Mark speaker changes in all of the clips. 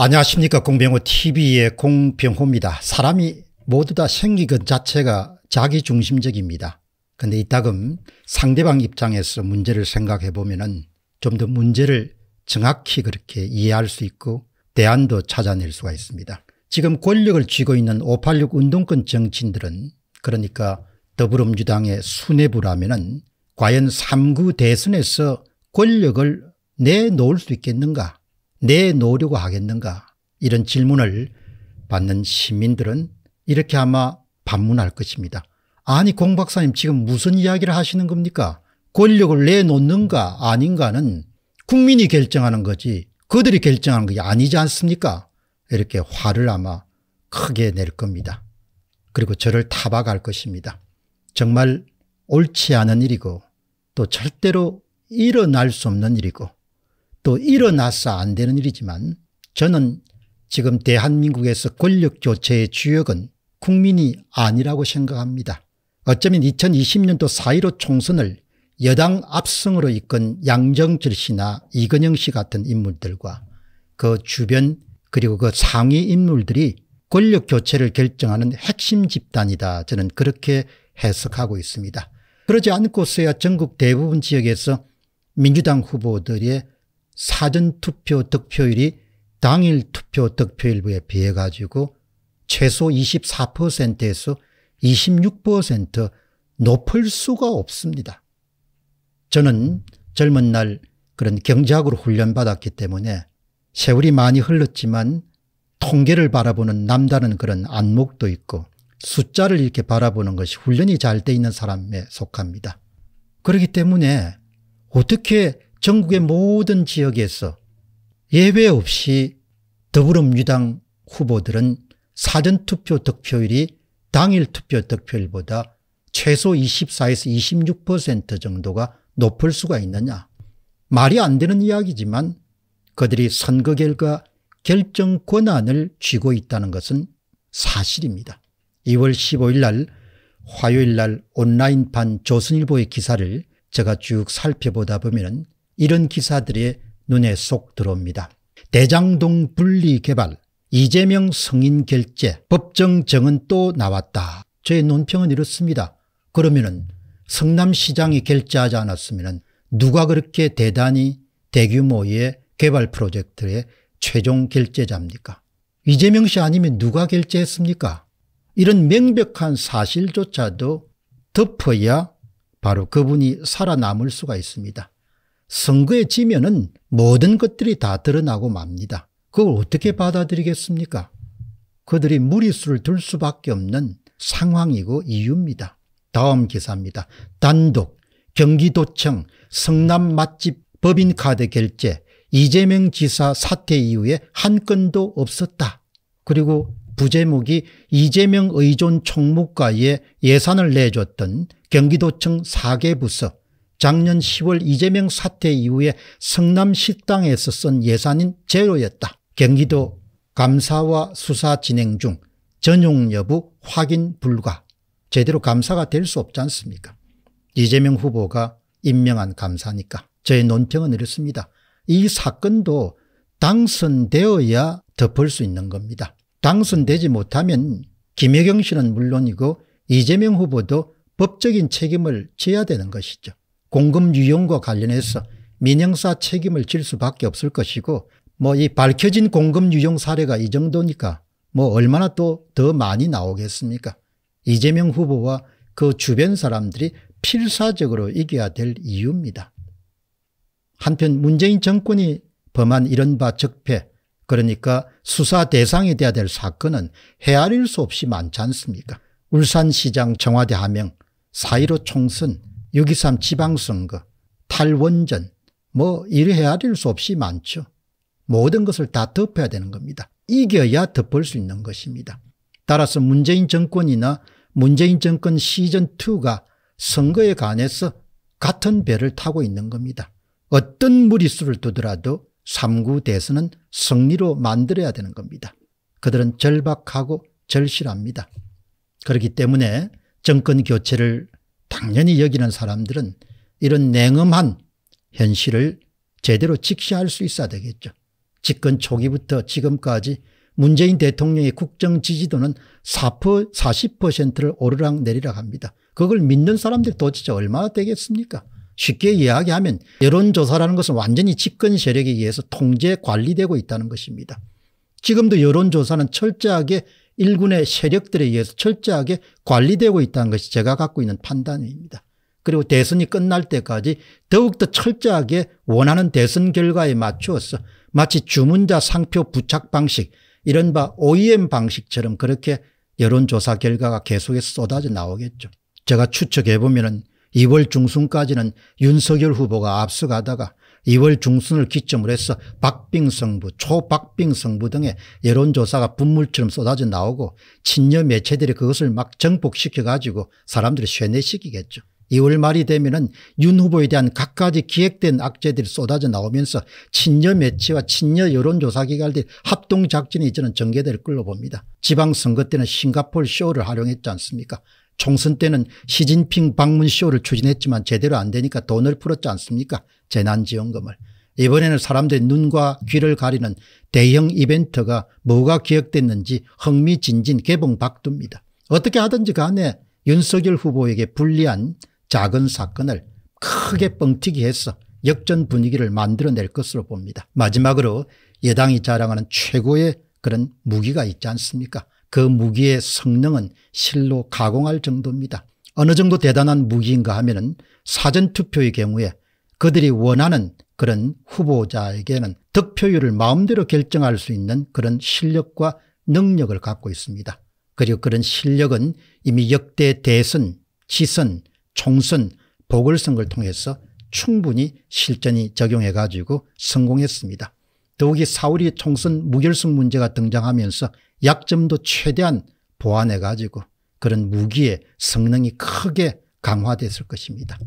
Speaker 1: 안녕하십니까 공병호 tv의 공병호입니다. 사람이 모두 다 생기근 자체가 자기중심적입니다. 근데 이따금 상대방 입장에서 문제를 생각해 보면 은좀 더 문제를 정확히 그렇게 이해할 수 있고 대안도 찾아낼 수가 있습니다. 지금 권력을 쥐고 있는 586 운동권 정치인들은 그러니까 더불어민주당의 수뇌부라면 은 과연 3구 대선에서 권력을 내놓을 수 있겠는가 내놓으려고 하겠는가 이런 질문을 받는 시민들은 이렇게 아마 반문할 것입니다. 아니 공 박사님 지금 무슨 이야기를 하시는 겁니까? 권력을 내놓는가 아닌가는 국민이 결정하는 거지 그들이 결정하는 게 아니지 않습니까? 이렇게 화를 아마 크게 낼 겁니다. 그리고 저를 타박할 것입니다. 정말 옳지 않은 일이고 또 절대로 일어날 수 없는 일이고 또 일어나서 안 되는 일이지만 저는 지금 대한민국에서 권력교체의 주역은 국민이 아니라고 생각합니다. 어쩌면 2020년도 4.15 총선을 여당 압승으로 이끈 양정철 씨나 이근영 씨 같은 인물들과 그 주변 그리고 그 상위 인물들이 권력 교체를 결정하는 핵심 집단이다 저는 그렇게 해석하고 있습니다. 그러지 않고서야 전국 대부분 지역에서 민주당 후보들의 사전투표 득표율이 당일 투표 득표일부에 비해 가지고 최소 24%에서 26% 높을 수가 없습니다. 저는 젊은 날 그런 경제학으로 훈련받았기 때문에 세월이 많이 흘렀지만 통계를 바라보는 남다른 그런 안목도 있고 숫자를 이렇게 바라보는 것이 훈련이 잘 돼 있는 사람에 속합니다. 그렇기 때문에 어떻게 전국의 모든 지역에서 예외 없이 더불어민주당 후보들은 사전투표 득표율이 당일 투표 득표율보다 최소 24에서 26% 정도가 높을 수가 있느냐. 말이 안 되는 이야기지만 그들이 선거 결과 결정 권한을 쥐고 있다는 것은 사실입니다. 2월 15일 날 화요일 날 온라인판 조선일보의 기사를 제가 쭉 살펴보다 보면 이런 기사들이 눈에 쏙 들어옵니다. 대장동 분리개발, 이재명 성인 결재, 법정 정은 또 나왔다. 저의 논평은 이렇습니다. 그러면은 성남시장이 결재하지 않았으면 누가 그렇게 대단히 대규모의 개발 프로젝트의 최종 결재자입니까? 이재명 씨 아니면 누가 결재했습니까? 이런 명백한 사실조차도 덮어야 바로 그분이 살아남을 수가 있습니다. 선거에 지면은 모든 것들이 다 드러나고 맙니다. 그걸 어떻게 받아들이겠습니까? 그들이 무리수를 둘 수밖에 없는 상황이고 이유입니다. 다음 기사입니다. 단독 경기도청 성남 맛집 법인카드 결제 이재명 지사 사퇴 이후에 한 건도 없었다. 그리고 부제목이 이재명 의존 총무과에 예산을 내줬던 경기도청 4개 부서 작년 10월 이재명 사태 이후에 성남 식당에서 쓴 예산인 제로였다. 경기도 감사와 수사 진행 중 전용 여부 확인 불가. 제대로 감사가 될 수 없지 않습니까? 이재명 후보가 임명한 감사니까. 저의 논평은 이렇습니다. 이 사건도 당선되어야 덮을 수 있는 겁니다. 당선되지 못하면 김혜경 씨는 물론이고 이재명 후보도 법적인 책임을 져야 되는 것이죠. 공급 유형과 관련해서 민영사 책임을 질 수밖에 없을 것이고 뭐 이 밝혀진 공급 유형 사례가 이 정도니까 뭐 얼마나 또 더 많이 나오겠습니까 이재명 후보와 그 주변 사람들이 필사적으로 이겨야 될 이유입니다. 한편 문재인 정권이 범한 이른바 적폐 그러니까 수사 대상이 돼야 될 사건은 헤아릴 수 없이 많지 않습니까 울산시장 청와대 하명 4.15 총선 6.23 지방선거, 탈원전, 뭐 이래야 될 수 없이 많죠. 모든 것을 다 덮어야 되는 겁니다. 이겨야 덮을 수 있는 것입니다. 따라서 문재인 정권이나 문재인 정권 시즌2가 선거에 관해서 같은 배를 타고 있는 겁니다. 어떤 무리수를 두더라도 3구 대선은 승리로 만들어야 되는 겁니다. 그들은 절박하고 절실합니다. 그렇기 때문에 정권 교체를 당연히 여기는 사람들은 이런 냉엄한 현실을 제대로 직시할 수 있어야 되겠죠. 집권 초기부터 지금까지 문재인 대통령의 국정 지지도는 4%, 0를 오르락 내리락 합니다. 그걸 믿는 사람들 도대체 얼마나 되겠습니까? 쉽게 이야기하면 여론조사라는 것은 완전히 집권 세력에 의해서 통제 관리되고 있다는 것입니다. 지금도 여론조사는 철저하게 일군의 세력들에 의해서 철저하게 관리되고 있다는 것이 제가 갖고 있는 판단입니다. 그리고 대선이 끝날 때까지 더욱더 철저하게 원하는 대선 결과에 맞추어서 마치 주문자 상표 부착 방식 이른바 OEM 방식처럼 그렇게 여론조사 결과가 계속해서 쏟아져 나오겠죠. 제가 추측해보면 2월 중순까지는 윤석열 후보가 앞서가다가 2월 중순을 기점으로 해서 박빙 성부, 초박빙 성부 등의 여론조사가 분물처럼 쏟아져 나오고 친녀 매체들이 그것을 막 정복시켜 가지고 사람들이 쇠뇌시키겠죠. 2월 말이 되면은 윤 후보에 대한 갖가지 기획된 악재들이 쏟아져 나오면서 친녀 매체와 친녀 여론조사기관들 합동작전이 이제는 전개될 걸로 봅니다. 지방선거 때는 싱가폴 쇼를 활용했지 않습니까? 총선 때는 시진핑 방문 쇼를 추진했지만 제대로 안 되니까 돈을 풀었지 않습니까? 재난지원금을. 이번에는 사람들의 눈과 귀를 가리는 대형 이벤트가 뭐가 기억됐는지 흥미진진 개봉박두입니다. 어떻게 하든지 간에 윤석열 후보에게 불리한 작은 사건을 크게 뻥튀기 해서 역전 분위기를 만들어낼 것으로 봅니다. 마지막으로 여당이 자랑하는 최고의 그런 무기가 있지 않습니까 그 무기의 성능은 실로 가공할 정도입니다. 어느 정도 대단한 무기인가 하면 은 사전투표의 경우에 그들이 원하는 그런 후보자에게는 득표율을 마음대로 결정할 수 있는 그런 실력과 능력을 갖고 있습니다. 그리고 그런 실력은 이미 역대 대선, 지선, 총선, 보궐선거를 통해서 충분히 실전이 적용해 가지고 성공했습니다. 더욱이 사울이 총선 무결승 문제가 등장하면서 약점도 최대한 보완해 가지고 그런 무기의 성능이 크게 강화됐을 것입니다.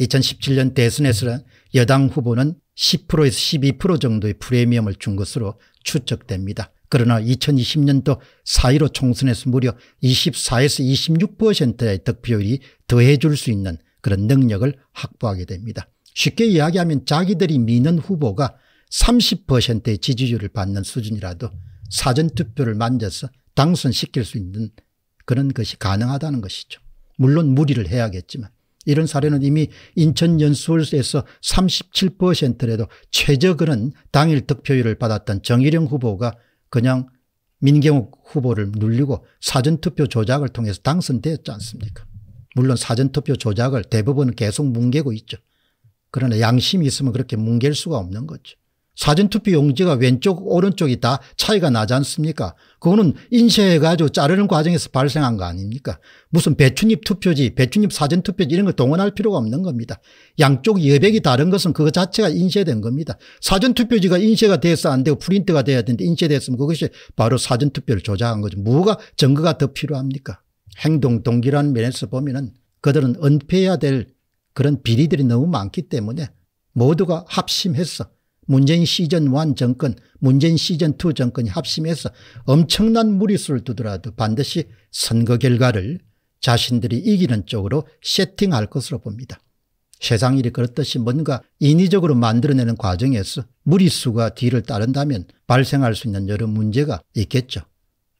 Speaker 1: 2017년 대선에서 는 여당 후보는 10%에서 12% 정도의 프리미엄을 준 것으로 추측됩니다. 그러나 2020년도 4.15 총선에서 무려 24에서 26%의 득표율이 더해줄 수 있는 그런 능력을 확보하게 됩니다. 쉽게 이야기하면 자기들이 미는 후보가 30%의 지지율을 받는 수준이라도 사전투표를 만져서 당선시킬 수 있는 그런 것이 가능하다는 것이죠. 물론 무리를 해야겠지만. 이런 사례는 이미 인천연수원에서 37%라도 최저근은 당일 득표율을 받았던 정일영 후보가 그냥 민경욱 후보를 눌리고 사전투표 조작을 통해서 당선되었지 않습니까 물론 사전투표 조작을 대부분 계속 뭉개고 있죠. 그러나 양심이 있으면 그렇게 뭉갤 수가 없는 거죠. 사전투표 용지가 왼쪽 오른쪽이 다 차이가 나지 않습니까 그거는 인쇄해 가지고 자르는 과정에서 발생한 거 아닙니까 무슨 배춘잎 투표지 배춘잎 사전투표지 이런 걸 동원할 필요가 없는 겁니다 양쪽 여백이 다른 것은 그거 자체가 인쇄된 겁니다 사전투표지가 인쇄가 돼서 안 되고 프린트가 돼야 되는데 인쇄됐으면 그것이 바로 사전투표를 조작한 거죠 뭐가 증거가 더 필요합니까 행동 동기라는 면에서 보면 은 그들은 은폐해야 될 그런 비리들이 너무 많기 때문에 모두가 합심해서 문재인 시즌 1 정권, 문재인 시즌 2 정권이 합심해서 엄청난 무리수를 두더라도 반드시 선거 결과를 자신들이 이기는 쪽으로 세팅할 것으로 봅니다. 세상 일이 그렇듯이 뭔가 인위적으로 만들어내는 과정에서 무리수가 뒤를 따른다면 발생할 수 있는 여러 문제가 있겠죠.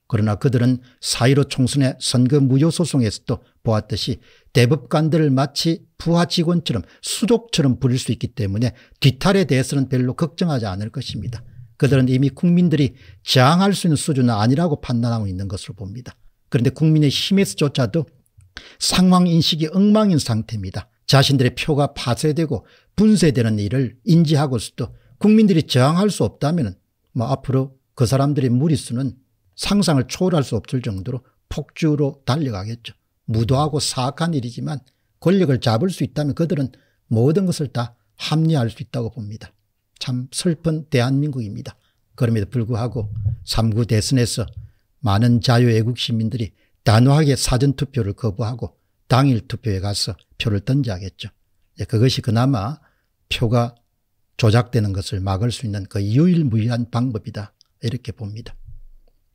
Speaker 1: 그러나 그들은 사이로 총선의 선거 무효 소송에서도 보았듯이 대법관들을 마치 부하 직원처럼 수족처럼 부릴 수 있기 때문에 뒤탈에 대해서는 별로 걱정하지 않을 것입니다. 그들은 이미 국민들이 저항할 수 있는 수준은 아니라고 판단하고 있는 것으로 봅니다. 그런데 국민의 힘에서조차도 상황인식이 엉망인 상태입니다. 자신들의 표가 파쇄되고 분쇄되는 일을 인지하고서도 국민들이 저항할 수 없다면 뭐 앞으로 그 사람들의 무리수는 상상을 초월할 수 없을 정도로 폭주로 달려가겠죠. 무도하고 사악한 일이지만 권력을 잡을 수 있다면 그들은 모든 것을 다 합리화할 수 있다고 봅니다. 참 슬픈 대한민국입니다. 그럼에도 불구하고 3구 대선에서 많은 자유애국 시민들이 단호하게 사전투표를 거부하고 당일 투표에 가서 표를 던져야겠죠. 예, 그것이 그나마 표가 조작되는 것을 막을 수 있는 그 유일무이한 방법이다. 이렇게 봅니다.